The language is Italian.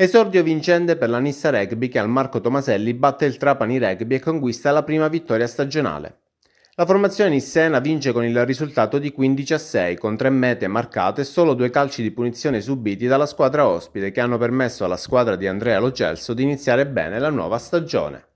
Esordio vincente per la Nissa Rugby che al Marco Tomaselli batte il Trapani Rugby e conquista la prima vittoria stagionale. La formazione nissena vince con il risultato di 15 a 6, con tre mete marcate e solo due calci di punizione subiti dalla squadra ospite che hanno permesso alla squadra di Andrea Logelso di iniziare bene la nuova stagione.